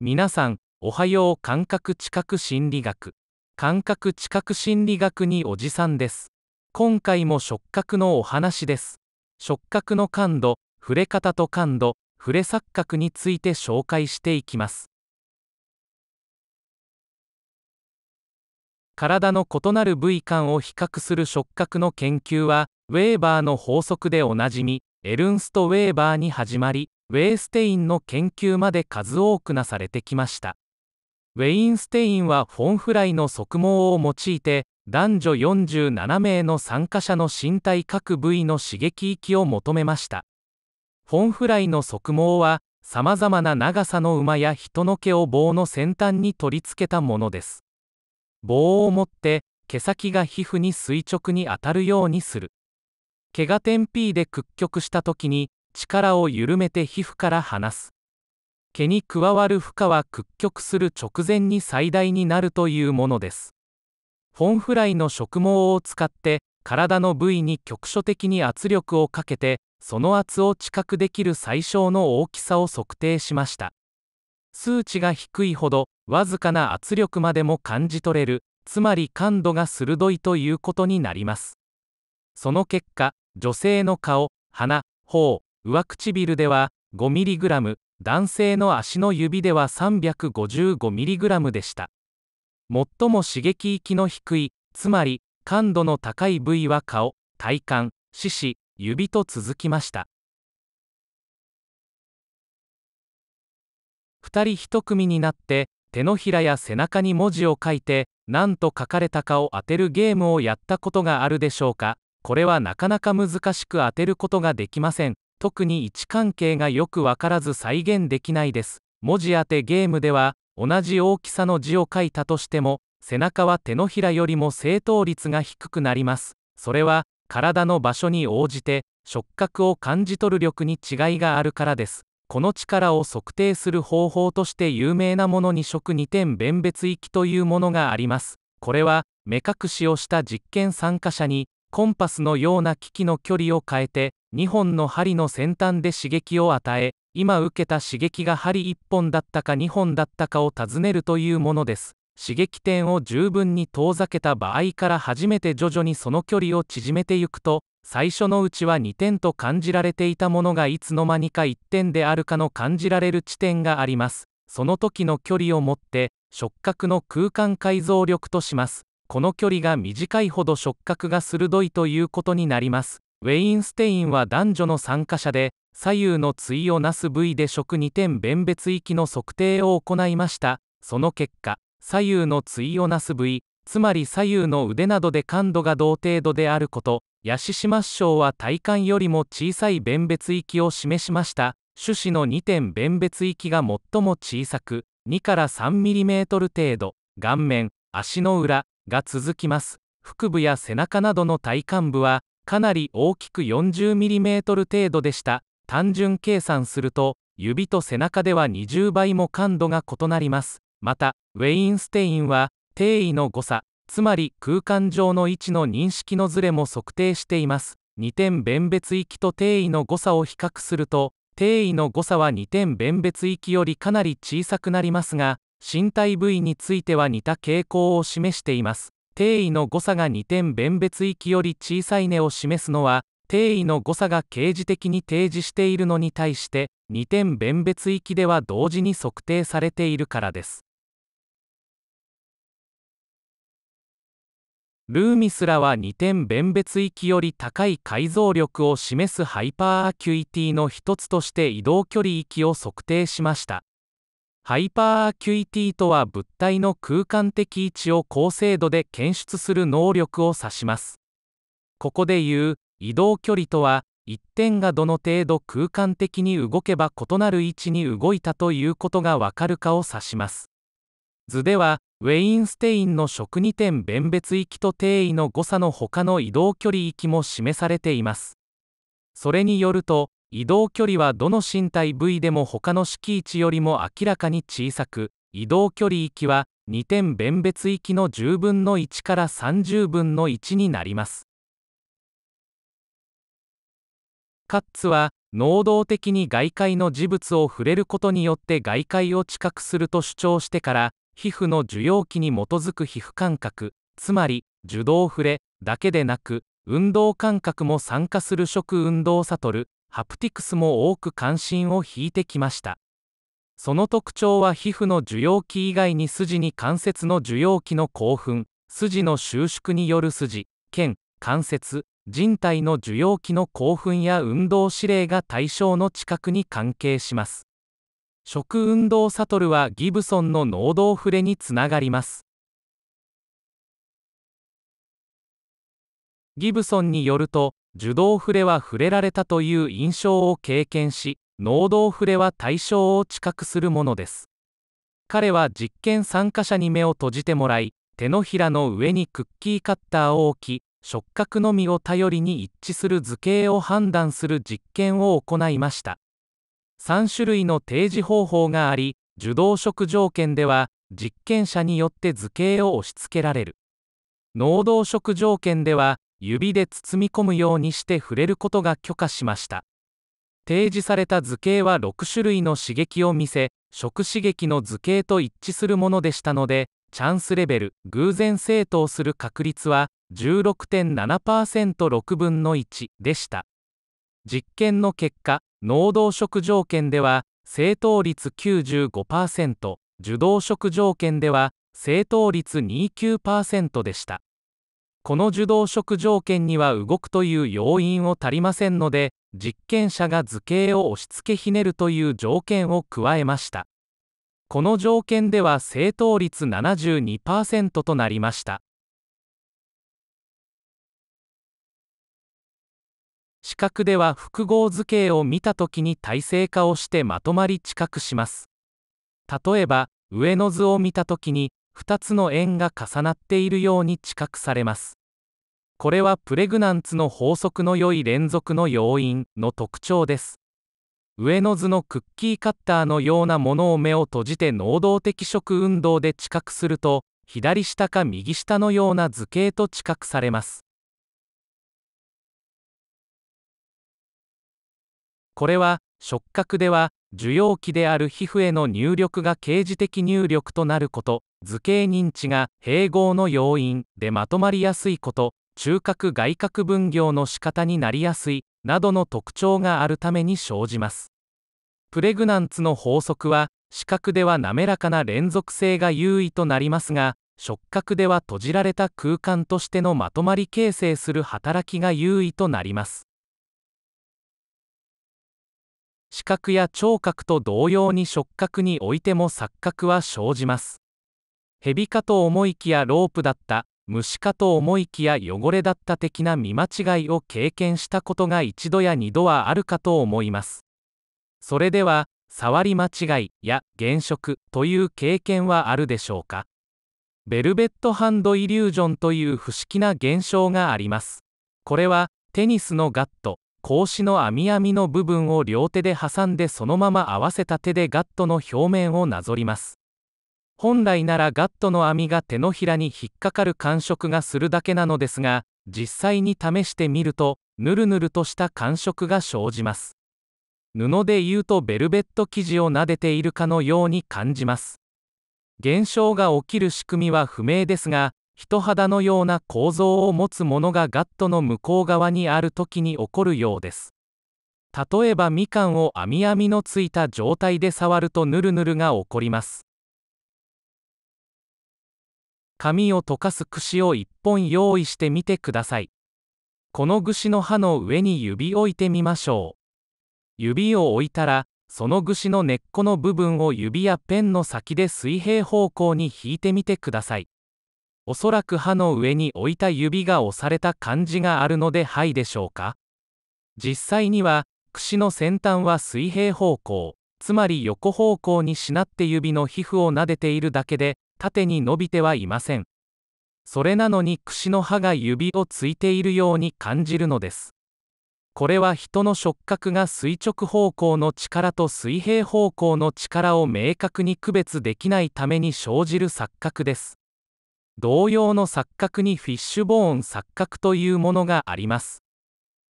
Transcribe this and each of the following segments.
皆さんおはよう感覚知覚心理学感覚知覚心理学におじさんです今回も触覚のお話です触覚の感度触れ方と感度触れ錯覚について紹介していきます体の異なる部位間を比較する触覚の研究はウェーバーの法則でおなじみエルンスト・ウェーバーに始まりウェイステインの研究まで数多くなされてきましたウェインステインはフォンフライの側毛を用いて男女47名の参加者の身体各部位の刺激域を求めましたフォンフライの側毛はさまざまな長さの馬や人の毛を棒の先端に取り付けたものです棒を持って毛先が皮膚に垂直に当たるようにする毛が点 P で屈曲した時に力を緩めて皮膚から離す毛に加わる負荷は屈曲する直前に最大になるというものですフォンフライの植毛を使って体の部位に局所的に圧力をかけてその圧を知覚できる最小の大きさを測定しました数値が低いほどわずかな圧力までも感じ取れるつまり感度が鋭いということになりますその結果女性の顔鼻頬上唇では 5mg 男性の足の指では 355mg でした最も刺激域の低いつまり感度の高い部位は顔体幹四肢指と続きました2人1組になって手のひらや背中に文字を書いて何と書かれたかを当てるゲームをやったことがあるでしょうかこれはなかなか難しく当てることができません特に位置関係がよくわからず再現できないです文字当てゲームでは同じ大きさの字を書いたとしても背中は手のひらよりも正答率が低くなりますそれは体の場所に応じて触覚を感じ取る力に違いがあるからですこの力を測定する方法として有名なものに食2点弁別域というものがありますこれは目隠しをした実験参加者にコンパスのような機器の距離を変えて2本の針の先端で刺激を与え今受けた刺激が針1本だったか2本だったかを尋ねるというものです刺激点を十分に遠ざけた場合から初めて徐々にその距離を縮めていくと最初のうちは2点と感じられていたものがいつの間にか1点であるかの感じられる地点がありますその時の距離をもって触覚の空間解像力としますこの距離が短いほど触覚が鋭いということになりますウェインステインは男女の参加者で左右の対をなす部位で食2点弁別域の測定を行いましたその結果左右の対をなす部位つまり左右の腕などで感度が同程度であることヤシシマッショウは体幹よりも小さい弁別域を示しました種子の2点弁別域が最も小さく2から 3mm 程度顔面足の裏が続きます腹部や背中などの体幹部はかなり大きく 40mm 程度でした単純計算すると指と背中では20倍も感度が異なりますまたウェインステインは定位の誤差つまり空間上の位置の認識のズレも測定しています2点弁別域と定位の誤差を比較すると定位の誤差は2点弁別域よりかなり小さくなりますが身体部位については似た傾向を示しています定位の誤差が2点弁別域より小さい値を示すのは定位の誤差が刑事的に提示しているのに対して2点弁別域では同時に測定されているからですルーミスらは2点弁別域より高い解像力を示すハイパーアキュイティの一つとして移動距離域を測定しましたハイパーアキュイティとは物体の空間的位置を高精度で検出する能力を指します。ここでいう移動距離とは一点がどの程度空間的に動けば異なる位置に動いたということがわかるかを指します。図ではウェインステインの食2点弁別域と定位の誤差の他の移動距離域も示されています。それによると移動距離はどの身体部位でも他の式位置よりも明らかに小さく移動距離域は2点弁別域の10分の1から30分の1になりますカッツは能動的に外界の事物を触れることによって外界を知覚すると主張してから皮膚の受容器に基づく皮膚感覚つまり受動触れだけでなく運動感覚も参加する食運動悟るハプティクスも多く関心を引いてきましたその特徴は皮膚の受容器以外に筋に関節の受容器の興奮筋の収縮による筋腱関節人体の受容器の興奮や運動指令が対象の近くに関係します食運動サトルはギブソンの能動触れにつながりますギブソンによると受動触れは触れられたという印象を経験し能動触れは対象を知覚するものです彼は実験参加者に目を閉じてもらい手のひらの上にクッキーカッターを置き触覚のみを頼りに一致する図形を判断する実験を行いました3種類の提示方法があり受動触条件では実験者によって図形を押し付けられる能動触条件では指で包み込むようにして触れることが許可しました提示された図形は6種類の刺激を見せ食刺激の図形と一致するものでしたのでチャンスレベル偶然正答する確率は 16.7%6 分の1でした実験の結果能動色条件では正答率95%受動色条件では正答率29%でしたこの受動色条件には動くという要因を足りませんので実験者が図形を押し付けひねるという条件を加えましたこの条件では正答率72%となりました視覚では複合図形を見た時に体制化をしてまとまり近くします例えば上の図を見た時に2つの円が重なっているように近くされますこれはプレグナンツの法則の良い連続の要因の特徴です上の図のクッキーカッターのようなものを目を閉じて能動的食運動で知覚すると左下か右下のような図形と知覚されますこれは触覚では受容器である皮膚への入力が刑事的入力となること図形認知が併合の要因でまとまりやすいこと中核外核分業の仕方になりやすいなどの特徴があるために生じますプレグナンツの法則は視覚では滑らかな連続性が優位となりますが触覚では閉じられた空間としてのまとまり形成する働きが優位となります視覚や聴覚と同様に触覚においても錯覚は生じます蛇かと思いきやロープだった虫かと思いきや汚れだった的な見間違いを経験したことが一度や二度はあるかと思いますそれでは触り間違いや原色という経験はあるでしょうかベルベットハンドイリュージョンという不思議な現象がありますこれはテニスのガット格子の網網の部分を両手で挟んでそのまま合わせた手でガットの表面をなぞります本来ならガットの網が手のひらに引っかかる感触がするだけなのですが実際に試してみるとヌルヌルとした感触が生じます布でいうとベルベット生地を撫でているかのように感じます現象が起きる仕組みは不明ですが人肌のような構造を持つものがガットの向こう側にある時に起こるようです例えばみかんを網網のついた状態で触るとヌルヌルが起こります髪を溶かす櫛を一本用意してみてくださいこの櫛の刃の上に指を置いてみましょう指を置いたらその櫛の根っこの部分を指やペンの先で水平方向に引いてみてくださいおそらく刃の上に置いた指が押された感じがあるのではいでしょうか実際には櫛の先端は水平方向つまり横方向にしなって指の皮膚を撫でているだけで縦に伸びてはいませんそれなのに櫛の歯が指をついているように感じるのですこれは人の触覚が垂直方向の力と水平方向の力を明確に区別できないために生じる錯覚です同様の錯覚にフィッシュボーン錯覚というものがあります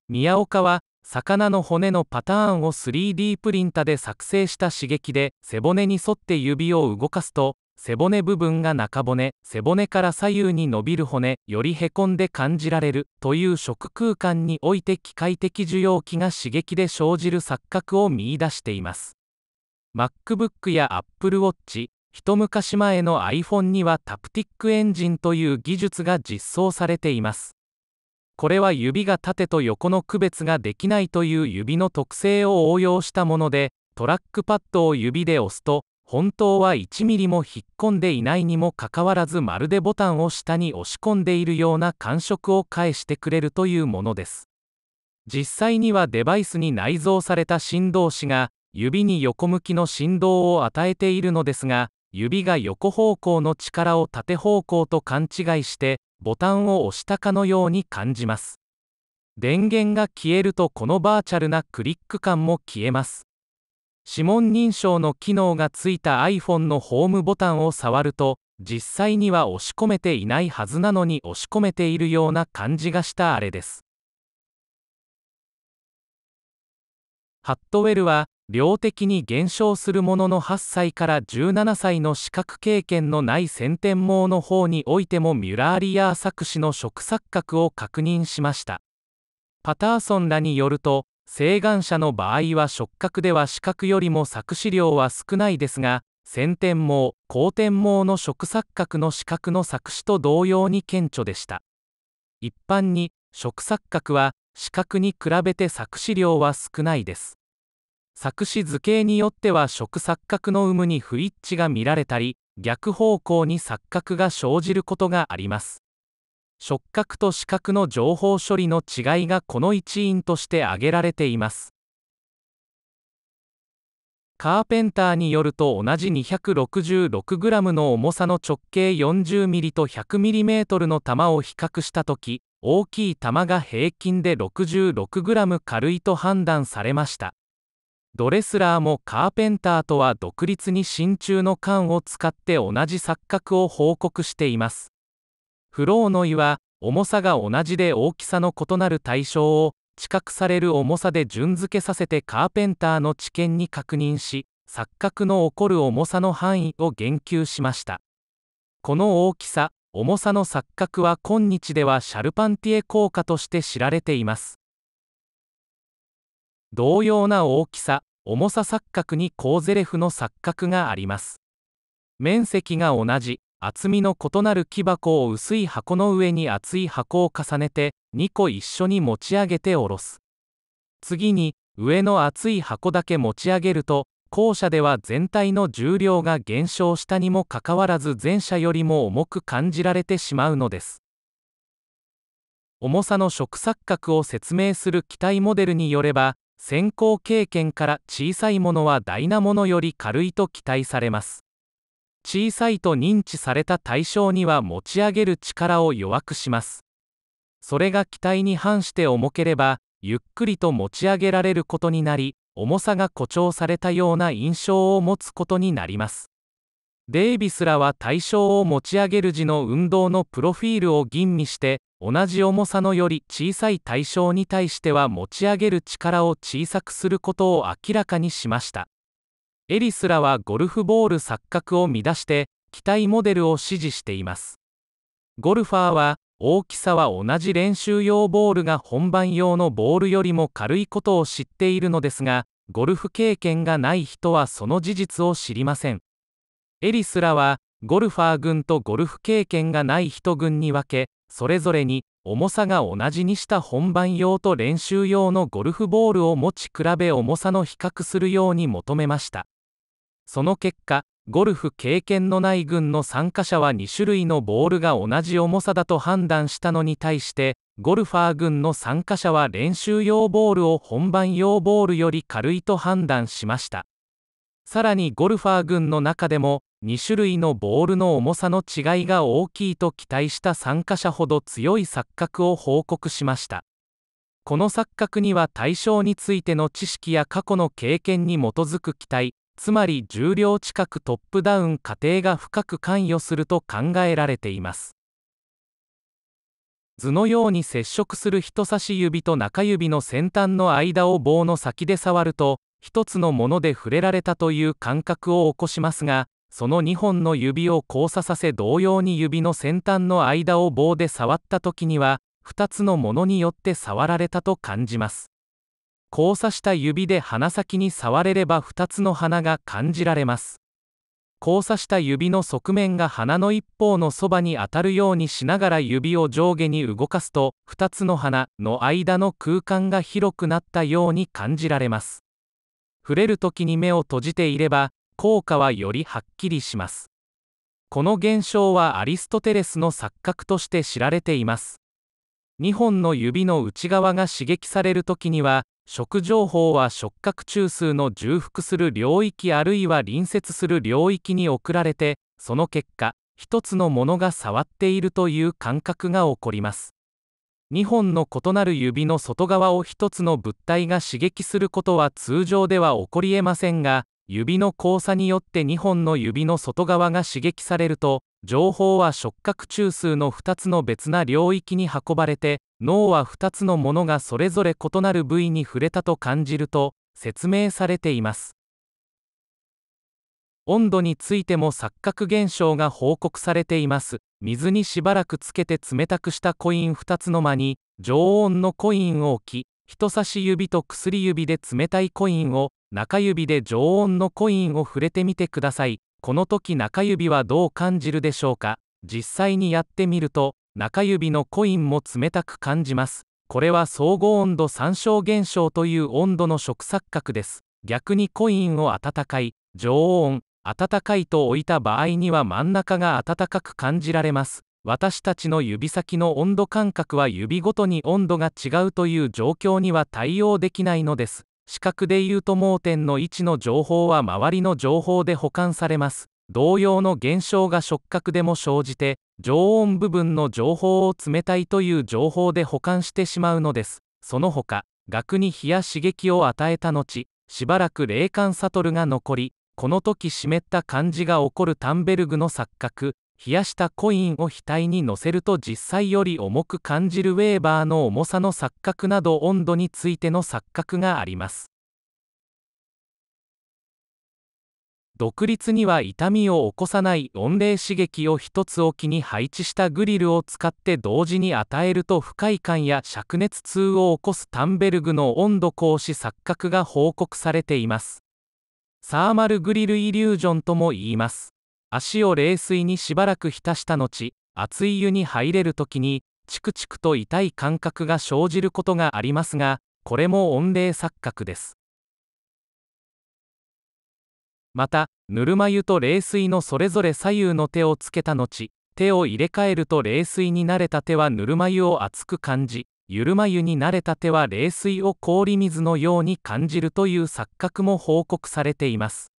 宮岡は魚の骨のパターンを 3D プリンタで作成した刺激で背骨に沿って指を動かすと背骨部分が中骨背骨から左右に伸びる骨よりへこんで感じられるという食空間において機械的受容器が刺激で生じる錯覚を見いだしています MacBook や AppleWatch 一昔前の iPhone にはタプティックエンジンという技術が実装されていますこれは指が縦と横の区別ができないという指の特性を応用したものでトラックパッドを指で押すと本当は1ミリも引っ込んでいないにもかかわらずまるでボタンを下に押し込んでいるような感触を返してくれるというものです実際にはデバイスに内蔵された振動子が指に横向きの振動を与えているのですが指が横方向の力を縦方向と勘違いしてボタンを押したかのように感じます電源が消えるとこのバーチャルなクリック感も消えます指紋認証の機能がついた iPhone のホームボタンを触ると実際には押し込めていないはずなのに押し込めているような感じがしたあれですハットウェルは量的に減少するものの8歳から17歳の視覚経験のない先天網の方においてもミュラーリアー作詞の食錯覚を確認しましたパターソンらによると請願者の場合は触覚では視覚よりも作詞量は少ないですが先天網後天網の触錯覚の視覚の作詞と同様に顕著でした一般に触錯覚は視覚に比べて作詞量は少ないです作詞図形によっては触錯覚の有無に不一致が見られたり逆方向に錯覚が生じることがあります触覚と視覚の情報処理の違いがこの一因として挙げられていますカーペンターによると同じ 266g の重さの直径 40mm と 100mm の弾を比較した時大きい弾が平均で 66g 軽いと判断されましたドレスラーもカーペンターとは独立に真鍮の缶を使って同じ錯覚を報告していますフローの岩は重さが同じで大きさの異なる対象を知覚される重さで順付けさせてカーペンターの知見に確認し錯覚の起こる重さの範囲を言及しましたこの大きさ重さの錯覚は今日ではシャルパンティエ効果として知られています同様な大きさ重さ錯覚にコーゼレフの錯覚があります面積が同じ厚みの異なる木箱を薄い箱の上に厚い箱を重ねて2個一緒に持ち上げて下ろす次に上の厚い箱だけ持ち上げると後者では全体の重量が減少したにもかかわらず前者よりも重く感じられてしまうのです重さの食錯覚を説明する機体モデルによれば先行経験から小さいものは大なものより軽いと期待されます小さいと認知された対象には持ち上げる力を弱くしますそれが期待に反して重ければゆっくりと持ち上げられることになり重さが誇張されたような印象を持つことになりますデイビスらは対象を持ち上げる時の運動のプロフィールを吟味して同じ重さのより小さい対象に対しては持ち上げる力を小さくすることを明らかにしましたエリスらはゴルフボール錯覚を乱して機体モデルを支持していますゴルファーは大きさは同じ練習用ボールが本番用のボールよりも軽いことを知っているのですがゴルフ経験がない人はその事実を知りませんエリスらはゴルファー軍とゴルフ経験がない人軍に分けそれぞれに重さが同じにした本番用と練習用のゴルフボールを持ち比べ重さの比較するように求めましたその結果ゴルフ経験のない軍の参加者は2種類のボールが同じ重さだと判断したのに対してゴルファー軍の参加者は練習用ボールを本番用ボールより軽いと判断しましたさらにゴルファー軍の中でも2種類のボールの重さの違いが大きいと期待した参加者ほど強い錯覚を報告しましたこの錯覚には対象についての知識や過去の経験に基づく期待つまり重量近くトップダウン過程が深く関与すると考えられています図のように接触する人差し指と中指の先端の間を棒の先で触ると一つのもので触れられたという感覚を起こしますがその2本の指を交差させ同様に指の先端の間を棒で触った時には2つのものによって触られたと感じます交差した指で鼻先に触れれば2つの鼻が感じられます交差した指の側面が鼻の一方のそばに当たるようにしながら指を上下に動かすと2つの鼻の間の空間が広くなったように感じられます触れる時に目を閉じていれば効果はよりはっきりしますこの現象はアリストテレスの錯覚として知られています2本の指の内側が刺激される時には食情報は触覚中枢の重複する領域あるいは隣接する領域に送られてその結果一つのものが触っているという感覚が起こります2本の異なる指の外側を1つの物体が刺激することは通常では起こりえませんが指の交差によって2本の指の外側が刺激されると情報は触覚中枢の2つの別な領域に運ばれて脳は2つのものがそれぞれ異なる部位に触れたと感じると説明されています温度についても錯覚現象が報告されています水にしばらくつけて冷たくしたコイン2つの間に常温のコインを置き人差し指と薬指で冷たいコインを中指で常温のコインを触れてみてくださいこの時中指はどう感じるでしょうか実際にやってみると中指のコインも冷たく感じますこれは相互温度参照現象という温度の食錯覚です逆にコインを温かい常温温かいと置いた場合には真ん中が温かく感じられます私たちの指先の温度感覚は指ごとに温度が違うという状況には対応できないのです視覚でいうと盲点の位置の情報は周りの情報で保管されます同様の現象が触覚でも生じて常温部分の情報を冷たいという情報で保管してしまうのですその他額に冷や刺激を与えた後しばらく霊感サトルが残りこの時湿った感じが起こるタンベルグの錯覚冷やしたコインを額に乗せると実際より重く感じるウェーバーの重さの錯覚など温度についての錯覚があります独立には痛みを起こさない温冷刺激を1つ置きに配置したグリルを使って同時に与えると不快感や灼熱痛を起こすタンベルグの温度格子錯覚が報告されていますサーマルグリルイリュージョンとも言います足を冷水にしばらく浸した後熱い湯に入れる時にチクチクと痛い感覚が生じることがありますがこれも温冷錯覚ですまたぬるま湯と冷水のそれぞれ左右の手をつけた後手を入れ替えると冷水に慣れた手はぬるま湯を熱く感じゆるま湯に慣れた手は冷水を氷水のように感じるという錯覚も報告されています